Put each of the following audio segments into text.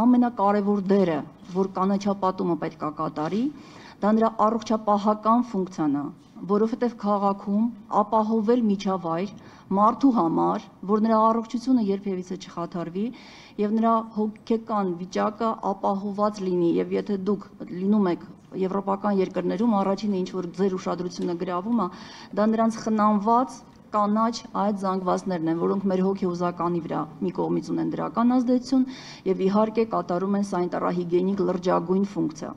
ամենակարևոր դերը, որ կանաչապատումը պետք է կատարի, դա նրա առողջապահական ֆունկցիան է, որովհետև քաղաքում ապահովել միջավայր մարդու համար, որ նրա առողջությունը երբևիցե չխաթարվի եւ նրա հոգեկան վիճակը ապահոված լինի եւ եթե դուք լինում եք եվրոպական երկրներում առաջինը ինչ որ ձեր ուշադրությունը գրավում է, դա նրանց խնանված կանաչ այդ զանգվածներն են, որոնք մեր հոգի հուզականի վրա մի կողմից ունեն դրական ազդեցություն եւ իհարկե կատարում են սանիտարահիգենիկ լրջագույն ֆունկցիա։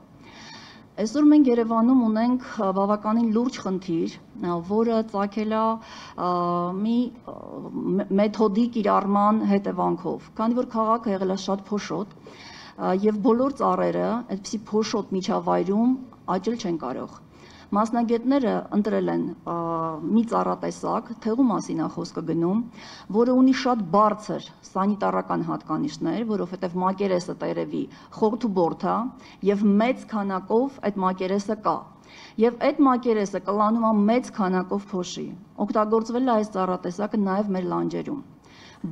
Այսօր մենք Երևանում ունենք բավականին լուրջ խնդիր, որը ցակել է մի մեթոդիկ իրարման հետևանքով։ Քանի որ քաղաքը եղել է շատ փոշոտ, եւ բոլոր ծառերը այդպիսի փոշոտ միջավայրում աճել չեն կարող Մասնագետները ընտրել են մի ծառատեսակ թեղու մասին է խոսքը գնում, որը ունի շատ բարձր սանիտարական հատկանիշներ, որովհետև մակերեսը տերևի խորթու բորթ է եւ մեծ քանակով այդ մակերեսը կա Եվ այդ մակերեսը կլանում է մեծ քանակով փոշի։ Օգտագործվել է այս ծառատեսակը նաև մեր լանջերում։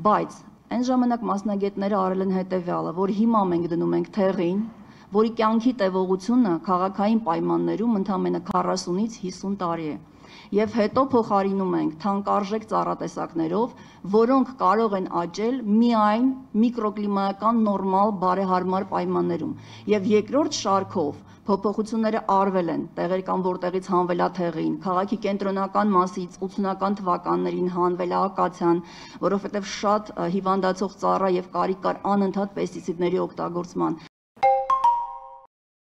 Բայց այն ժամանակ մասնագետները արել են հետևյալը, որ հիմա մենք դնում ենք թեղին, որի կյանքի տևողությունը քաղաքային պայմաններում ընդամենը 40-ից 50 տարի է եւ հետո փոխարինում ենք թանկարժեք ծառատեսակներով, որոնք կարող են աճել միայն միկրոկլիմայական նորմալ բարեհարմար պայմաններում։ Եվ երկրորդ շարքով փոփոխությունները արվել են տեղեր կամ որտեղից հանվելաթեղին, քաղաքի կենտրոնական մասից 80-ական թվականներին հանվելաակացիան, որովհետև շատ հիվանդացող ծառա եւ կարիք կար անընդհատ պեստիցիդների օգտագործման։